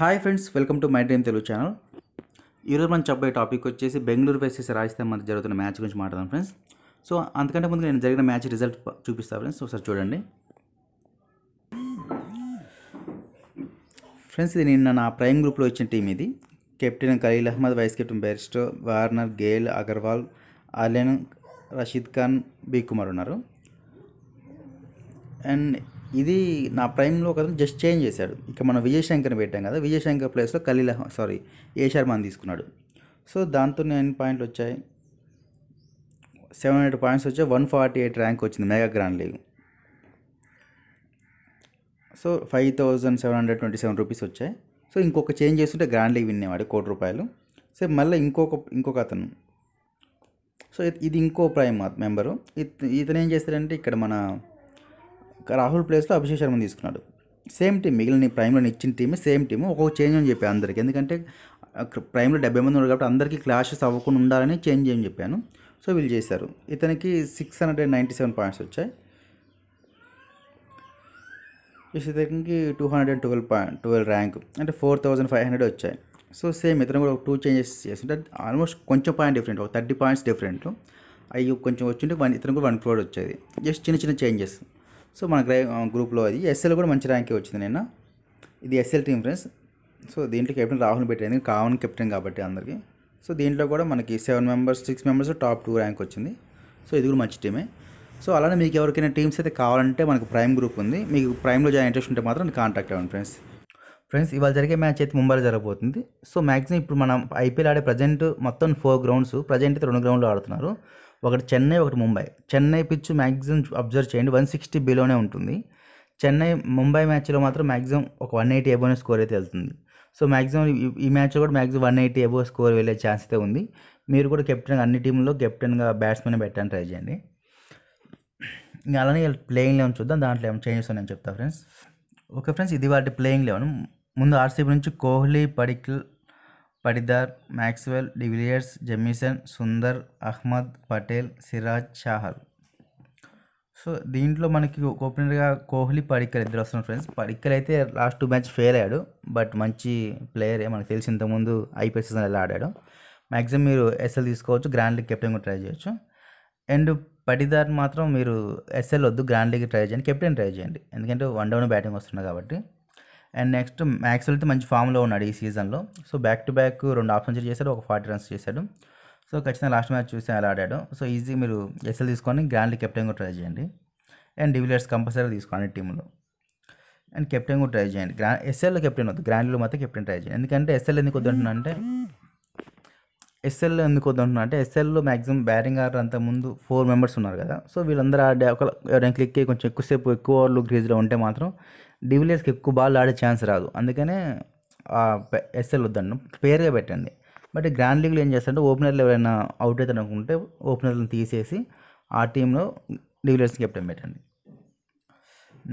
hi friends welcome to my dream Telugu channel ఈరోజు మనం చెప్పే టాపిక్ వచ్చేసి బెంగళూరు వేసేసి రాజస్థాన్ మధ్య జరుగుతున్న మ్యాచ్ గురించి మాట్లాడదాం ఫ్రెండ్స్ సో అంతకంటే ముందు నేను జరిగిన మ్యాచ్ రిజల్ట్ చూపిస్తాను ఫ్రెండ్స్ ఒకసారి చూడండి ఫ్రెండ్స్ ఇది నిన్న నా ప్రైమ్ గ్రూప్లో ఇచ్చిన టీం ఇది captain Khaleel Ahmed vice captain Bairstow Warner Gayle Agarwal Allen Rashid Khan B Kumar ఉన్నారు అండ్ ఇది నా ప్రైమ్లో కదా జస్ట్ చేంజ్ చేశాడు ఇక మనం విజయశంకర్ని పెట్టాం కదా విజయశంకర్ ప్లేస్లో ఖలీల్ సారీ ఏ శర్మని తీసుకున్నాడు సో దాంతో ఎన్ని పాయింట్లు వచ్చాయి సెవెన్ హండ్రెడ్ పాయింట్స్ వచ్చాయి వన్ ఫార్టీ ఎయిట్ ర్యాంక్ వచ్చింది mega grand league so five thousand seven hundred twenty seven rupees వచ్చాయి సో ఇంకొక చేంజ్ చేస్తుంటే గ్రాండ్ లీగ్ విన్నేవాడు కోటి రూపాయలు సో మళ్ళీ ఇంకొక ఇంకొక అతను సో ఇది ఇంకో ప్రైమ్ మెంబరు ఇతను ఏం చేస్తాడంటే ఇక్కడ మన రాహుల్ ప్లేస్లో అభిషేక్ శర్మని తీసుకున్నాడు సేమ్ టీం మిగిలిన ప్రైమ్లో ఇచ్చిన టీం సేమ్ టీము ఒక్కొక్క చేంజ్ అని చెప్పాను అందరికి ఎందుకంటే ప్రైమ్లో డెబ్బై మంది ఉన్నారు కాబట్టి అందరికీ క్లాషెస్ అవ్వకుండా ఉండాలని చేంజ్ చేయని చెప్పాను సో వీళ్ళు చేశారు ఇతనికి six hundred ninety seven points వచ్చాయి ఇతనికి two hundred twelve point twelve rank అంటే ఫోర్ థౌజండ్ ఫైవ్ హండ్రెడ్ వచ్చాయి సో సేమ్ ఇతను కూడా ఒక టూ చేంజెస్ చేస్తుంటే ఆల్మోస్ట్ కొంచెం పాయింట్ డిఫరెంట్ ఒక థర్టీ పాయింట్స్ డిఫరెంట్ అవి కొంచెం వచ్చింటే వన్ ఇతను కూడా వన్ క్రోడ్ వచ్చేది జస్ట్ చిన్న చిన్న చేంజెస్ సో మన గ్రూప్లో అది ఎస్ఎల్ కూడా మంచి ర్యాంకే వచ్చింది నిన్న ఇది ఎస్ఎల్ టీం ఫ్రెండ్స్ సో దీంట్లో కెప్టెన్ రాహుల్ పెట్టింది కామన్ కెప్టెన్ కాబట్టి అందరికీ సో దీంట్లో కూడా మనకి seven members six members top two rank వచ్చింది సో ఇది కూడా మంచి టీమే సో అలానే మీకు ఎవరికైనా టీమ్స్ అయితే కావాలంటే మనకు ప్రైమ్ గ్రూప్ ఉంది మీకు ప్రైమ్లో జాయిన్ ఇంట్రెస్ట్ ఉంటే మాత్రం కాంటాక్ట్ అవ్వండి ఫ్రెండ్స్ ఫ్రెండ్స్ ఇవాళ జరిగే మ్యాచ్ అయితే ముంబైలో జరగబోతుంది సో మ్యాక్సిమం ఇప్పుడు మనం ఐపీఎల్ ఆడే ప్రజెంట్ మొత్తం ఫోర్ గ్రౌండ్స్ ప్రజెంట్ అయితే రెండు గ్రౌండ్లో ఆడుతున్నారు ఒకటి చెన్నై ఒకటి Mumbai Chennai pitch maximum observe చేయండి వన్ సిక్స్టీ బిలోనే ఉంటుంది చెన్నై ముంబై మ్యాచ్లో మాత్రం మ్యాక్సిమం ఒక వన్ ఎయిటీ ఎబోనే స్కోర్ అయితే వెళ్తుంది సో మ్యాక్సిమం ఈ మ్యాచ్లో కూడా maximum one eighty above score వెళ్ళే ఛాన్స్ అయితే ఉంది మీరు కూడా కెప్టెన్ అన్ని టీంలో కెప్టెన్గా బ్యాట్స్మెన్ పెట్టాను ట్రై చేయండి ఇంకా అలానే ప్లేయింగ్ లెవెన్ చూద్దాం దాంట్లో ఏమైనా చేంజెస్ ఉన్నాయని చెప్తా ఫ్రెండ్స్ ఓకే ఫ్రెండ్స్ ఇది వాటి ప్లేయింగ్ లెవెన్ ముందు ఆర్సీబీ నుంచి Kohli Padikkal Patidar Maxwell de Villiers Jamieson Sundar Ahmed Patel Siraj Chahal so దీంట్లో మనకి ఓపెనర్గా కోహ్లీ పడిక్కర్ ఇద్దరు వస్తున్నారు ఫ్రెండ్స్ పడిక్కర్ అయితే లాస్ట్ టూ మ్యాచ్ ఫెయిల్ అయ్యాడు బట్ మంచి ప్లేయరే మనకు తెలిసి ఇంతకుముందు ఐపీఎల్ సీజన్ ఎలా ఆడాడు మ్యాక్సిమం మీరు ఎస్ఎల్ తీసుకోవచ్చు గ్రాండ్ లీగ్ కెప్టెన్ ట్రై చేయొచ్చు అండ్ పడిదార్ మాత్రం మీరు ఎస్ఎల్ వద్దు గ్రాండ్ లీగ్ ట్రై చేయండి కెప్టెన్ ట్రై చేయండి ఎందుకంటే వన్ డౌన్ బ్యాటింగ్ వస్తున్నాయి కాబట్టి అండ్ నెక్స్ట్ మ్యాక్స్వెల్ అయితే మంచి ఫామ్లో ఉన్నాడు ఈ సీజన్లో సో బ్యాక్ టు బ్యాక్ రెండు హాఫ్ సెంచరీ చేశాడు ఒక ఫార్టీ రన్స్ చేశాడు సో ఖచ్చితంగా లాస్ట్ మ్యాచ్ చూసి అలా ఆడాడు సో ఈజీ మీరు ఎస్ఎల్ తీసుకొని గ్రాండ్లీ కెప్టెన్ కూడా ట్రై చేయండి అండ్ డివిలియర్స్ కంపల్సరీ తీసుకోండి టీంలో అండ్ కెప్టెన్ కూడా ట్రై చేయండి గ్రా ఎస్ఎల్లో కెప్టెన్ వద్దు గ్రాండ్లో మాత్రం కెప్టెన్ ట్రై చేయండి ఎందుకంటే ఎస్ఎల్ ఎందుకు వద్దంటున్నా అంటే ఎస్ఎల్ ఎందుకు వద్దంటున్నా అంటే ఎస్ఎల్లో మ్యాక్సిమం బ్యాటింగ్ ఆర్డర్ అంత ముందు ఫోర్ మెంబర్స్ ఉన్నారు కదా సో వీళ్ళందరూ ఆడే ఒక ఎవరైనా క్లిక్ అయ్యి కొంచెం ఎక్కువసేపు ఎక్కువ ఓవర్లు క్రీజ్లో ఉంటే మాత్రం డివిలియర్స్కి ఎక్కువ బాల్ ఆడే ఛాన్స్ రాదు అందుకనే ఎస్ఎల్ వద్దండి పేరుగా పెట్టండి బట్ గ్రాండ్ లీగ్లో ఏం చేస్తారంటే ఓపెనర్లు ఎవరైనా అవుట్ అవుతారు అనుకుంటే ఓపెనర్లను తీసేసి ఆ టీంలో డివిలియర్స్ కెప్టెన్ పెట్టండి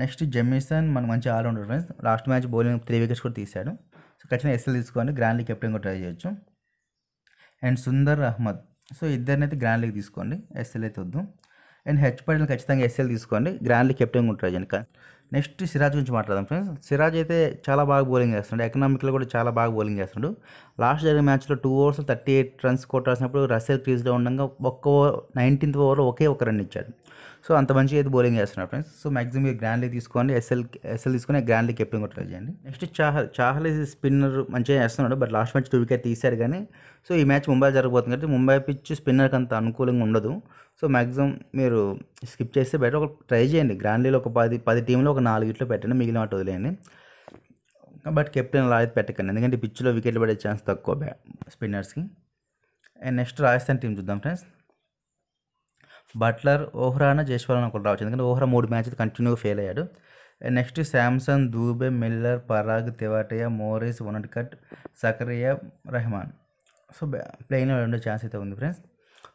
నెక్స్ట్ జమీసన్ మన మంచి allrounder friends last match bowling three wickets కూడా తీశాడు సో ఖచ్చితంగా ఎస్ఎల్ తీసుకొని గ్రాండ్ లీగ్ కెప్టెన్ కూడా ట్రై చేయొచ్చు అండ్ సుందర్ అహ్మద్ సో ఇద్దరినైతే గ్రాండ్ లీగ్ తీసుకోండి ఎస్ఎల్ అయితే వద్దు అండ్ హెచ్ పటేల్ ఖచ్చితంగా ఎస్ఎల్ తీసుకోండి గ్రాండ్ లీగ్ కెప్టెన్ కూడా ట్రై చేయండి నెక్స్ట్ సిరాజ్ గురించి మాట్లాడదాం ఫ్రెండ్స్ సిరాజ్ అయితే చాలా బాగా బౌలింగ్ చేస్తున్నాడు ఎకనామిక్లో కూడా చాలా బాగా బౌలింగ్ చేస్తున్నాడు లాస్ట్ జరిగిన మ్యాచ్లో two overs thirty eight runs కొట్టాల్సినప్పుడు రసెల్ క్రీజ్లో ఉండగా ఒక్క ఓవర్ నైన్టీన్త్ ఓవర్లో ఒకే ఒక రన్ ఇచ్చాడు సో అంత మంచిగా అయితే బౌలింగ్ చేస్తున్నారు ఫ్రెండ్స్ సో మాక్సిమం మీరు గ్రాండ్లీ తీసుకోండి ఎస్ఎల్ ఎస్ఎల్ తీసుకుని గ్రాండ్లీ కెప్టెన్ కూడా ట్రై చేయండి నెక్స్ట్ చాహల్ చాహల్ స్పిన్నర్ మంచిగా చేస్తున్నాడు but last match two wicket తీశారు కానీ సో ఈ మ్యాచ్ ముంబై జరగబోతుంది కాబట్టి ముంబై పిచ్ స్పిన్నర్కి అంత అనుకూలంగా ఉండదు సో మ్యాక్సిమం మీరు స్కిప్ చేస్తే బెటర్ ఒక ట్రై చేయండి గ్రాండ్లీలో ఒక పది పది టీంలో ఒక నాలుగు ఇట్లో పెట్టండి మిగిలిన వాటి వదిలేయండి బట్ కెప్టెన్ అలా అయితే పెట్టకండి ఎందుకంటే పిచ్లో వికెట్లు పడే ఛాన్స్ తక్కువ బ్యా స్పిన్నర్స్కి అండ్ నెక్స్ట్ రాజస్థాన్ టీం చూద్దాం ఫ్రెండ్స్ బట్లర్ ఓహ్రాన జైస్వాల్ అని ఒకరు రావచ్చు ఎందుకంటే ఓహ్రా మూడు మ్యాచ్ కంటిన్యూ ఫెయిల్ అయ్యాడు next Samson Dube Miller Parag Tewatia Morris Unadkat Sakariya Rahman so ప్లేయింగ్లో ఉండే ఛాన్స్ అయితే ఉంది ఫ్రెండ్స్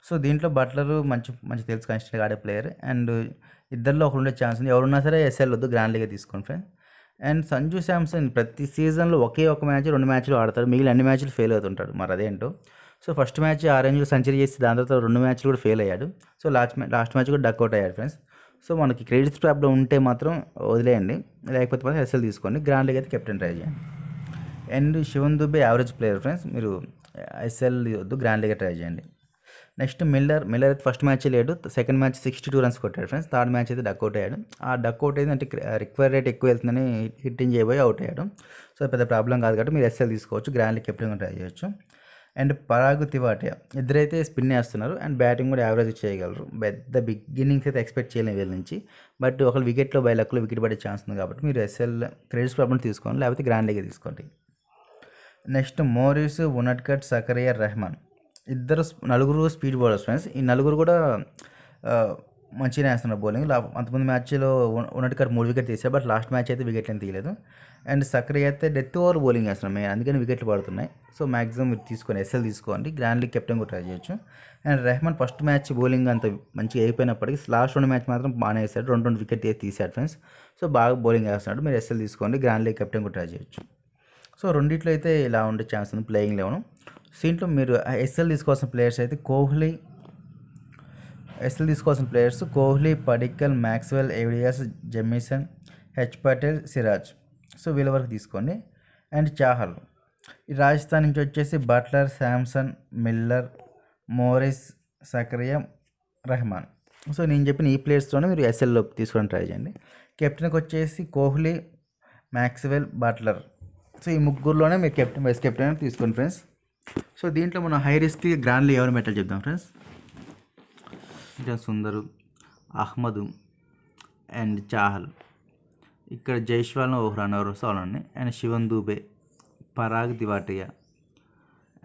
సో దీంట్లో బట్లర్ మంచి మంచి తెలుసు కన్స్టెంట్గా ఆడే ప్లేయర్ అండ్ ఇద్దరిలో ఒకరు ఉండే ఛాన్స్ ఉంది ఎవరున్నా సరే ఎస్ఎల్ వద్దు గ్రాండ్ లీగ్ తీసుకోండి ఫ్రెండ్స్ అండ్ సంజు శాంసన్ ప్రతి సీజన్లో ఒకే ఒక మ్యాచ్ రెండు మ్యాచ్లు ఆడతారు మిగిలిన అన్ని మ్యాచ్లు ఫెయిల్ అవుతుంటాడు మరి అదేంటో సో ఫస్ట్ మ్యాచ్ ఆరెంజ్లో సెంచరీ చేసి దాని తర్వాత రెండు మ్యాచ్లు కూడా ఫెయిల్ అయ్యాడు so last match last match కూడా డక్అట్ అయ్యాడు ఫ్రెండ్స్ సో మనకి క్రెడిట్స్ ప్రాబ్లం ఉంటే మాత్రం వదిలేయండి లేకపోతే మాత్రం ఎస్ఎల్ తీసుకోండి గ్రాండ్ లీగ్ అయితే కెప్టెన్ ట్రై చేయండి and Shivam Dube average player friends మీరు ఎస్ఎల్ వద్దు గ్రాండ్ లీగ్ ట్రై చేయండి నెక్స్ట్ మిల్లర్ మిల్లర్ అయితే ఫస్ట్ మ్యాచ్ లేడు second match sixty two runs కొట్టాడు ఫ్రెండ్స్ థర్డ్ మ్యాచ్ అయితే డక్అట్ అయ్యాడు ఆ డక్అట్ అయితే అంటే రిక్వైర్ రేట్ ఎక్కువ వెళ్తుందని హిట్టింగ్ చేయబోయి అవుట్ అయ్యాడు సో పెద్ద ప్రాబ్లం కాదు కాబట్టి మీరు ఎస్ఎల్ తీసుకోవచ్చు గ్రాండ్ లీగ్ కెప్టెన్ ట్రై చేయొచ్చు అండ్ పరాగు తివాటియా ఇద్దరైతే స్పిన్ వేస్తున్నారు అండ్ బ్యాటింగ్ కూడా యావరేజ్ చేయగలరు పెద్ద బిగినింగ్స్ అయితే ఎక్స్పెక్ట్ చేయలేము వీళ్ళ నుంచి బట్ ఒకళ్ళు వికెట్లో బై లక్లో వికెట్ పడే ఛాన్స్ ఉంది కాబట్టి మీరు ఎస్ఎల్ క్రెడిట్స్ ప్రాబ్లం తీసుకోండి లేకపోతే గ్రాండ్ లీగ్ తీసుకోండి నెక్స్ట్ మోరిస్ ఉనట్కట్ సకరియా రెహమాన్ ఇద్దరు నలుగురు స్పీడ్ బౌలర్స్ ఫ్రెండ్స్ ఈ నలుగురు కూడా మంచిగానే వేస్తున్నారు బౌలింగ్ అంతకుముందు మ్యాచ్లో ఉన్నట్టుగా మూడు వికెట్ తీసారు బట్ లాస్ట్ మ్యాచ్ అయితే వికెట్లు ఏం తీయలేదు అండ్ సక్రియ అయితే డెత్ ఓవర్ బౌలింగ్ వేస్తున్నాం మేము అందుకని వికెట్లు పడుతున్నాయి సో మ్యాక్సిమం మీరు తీసుకొని ఎస్ఎల్ తీసుకోండి గ్రాండ్ లీగ్ కెప్టెన్ కూడా ట్రై చేయొచ్చు and Rahman first match bowling అంత మంచిగా అయిపోయినప్పటికీ లాస్ట్ రెండు మ్యాచ్ మాత్రం బాగానే వేసాడు రెండు రెండు వికెట్ తీశాడు ఫ్రెండ్స్ సో బాగా బౌలింగ్ వేస్తున్నాడు మీరు ఎస్ఎల్ తీసుకోండి గ్రాండ్ లీగ్ కెప్టెన్ కూడా ట్రై చేయొచ్చు సో రెండిట్లో అయితే ఇలా ఉండే ఛాన్స్ ఉంది ప్లేయింగ్ లెవెన్ దీంట్లో మీరు ఎస్ఎల్ తీసుకోవాల్సిన ప్లేయర్స్ అయితే కోహ్లీ ఎస్ఎల్ తీసుకోవాల్సిన players Kohli Padikkal Maxwell AB de Villiers Jamieson H Patel Siraj so వీళ్ళ వరకు తీసుకోండి అండ్ చాహల్ రాజస్థాన్ నుంచి వచ్చేసి Buttler Samson Miller Morris Sakariya Rahman so నేను చెప్పిన ఈ ప్లేయర్స్తోనే మీరు ఎస్ఎల్లో తీసుకోవడం ట్రై చేయండి కెప్టెన్కి వచ్చేసి కోహ్లీ మ్యాక్స్వెల్ బట్లర్ సో ఈ ముగ్గురులోనే మీరు కెప్టెన్ వైస్ కెప్టెన్ తీసుకోండి ఫ్రెండ్స్ సో దీంట్లో మనం హై రిస్క్ గ్రాండ్లీ ఎవరు మెటల్ చెప్దాం ఫ్రెండ్స్ కృష్ణ సుందరు అహ్మద్ అండ్ చాహల్ ఇక్కడ జైష్వాల్ను ఓహ్రాన్ రసాలని and Shivam Dube Parag Tewatia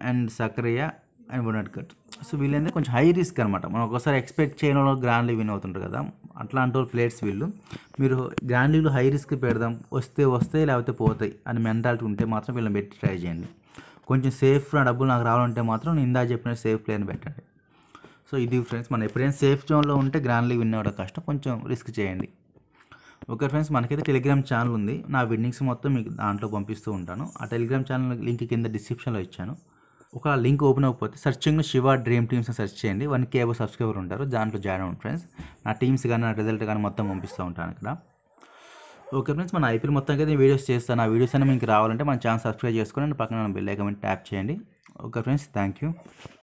and Sakariya and Unadkat so వీళ్ళందరూ కొంచెం హై రిస్క్ అనమాట మనం ఒకసారి ఎక్స్పెక్ట్ చేయడం వల్ల గ్రాండ్ లీవ్ విన్ అవుతుంటారు కదా అట్లాంటి వాళ్ళు ప్లేయర్స్ వీళ్ళు మీరు గ్రాండ్ లీవ్లో హై రిస్క్ పెడదాం వస్తే వస్తాయి లేకపోతే పోతాయి అని మెంటాలిటీ ఉంటే మాత్రం వీళ్ళని పెట్టి ట్రై చేయండి కొంచెం సేఫ్ నా డబ్బులు నాకు రావాలంటే మాత్రం నేను ఇందా చెప్పిన సేఫ్ ప్లేయర్ని పెట్టండి సో ఇది ఫ్రెండ్స్ మనం ఎప్పుడైనా సేఫ్ జోన్లో ఉంటే గ్రాండ్ లీవ్ విన్ అవ్వడం కష్టం కొంచెం రిస్క్ చేయండి ఓకే ఫ్రెండ్స్ మనకైతే టెలిగ్రామ్ ఛానల్ ఉంది నా విన్నింగ్స్ మొత్తం మీకు దాంట్లో పంపిస్తూ ఉంటాను ఆ టెలిగ్రామ్ ఛానల్ లింక్ కింద డిస్క్రిప్షన్లో ఇచ్చాను ఒక లింక్ ఓపెన్ అయిపోతే సర్చింగ్లో శివ డ్రీమ్ టీమ్స్ సెర్చ్ చేయండి వన్ కేబో సబ్స్క్రైబర్ ఉంటారు దాంట్లో జాయిన్ అవ్వండి ఫ్రెండ్స్ నా టీమ్స్ కానీ నా రిజల్ట్ కానీ మొత్తం పంపిస్తూ ఉంటాను ఇక్కడ ఓకే ఫ్రెండ్స్ మన ఐపీఎల్ మొత్తం అయితే వీడియోస్ చేస్తాను ఆ వీడియోస్ అయినా మీకు రావాలంటే మన ఛానల్ సబ్స్క్రైబ్ చేసుకొని పక్కన బిల్ ఐకన్ ట్యాప్ చేయండి ఓకే ఫ్రెండ్స్ థ్యాంక్ యూ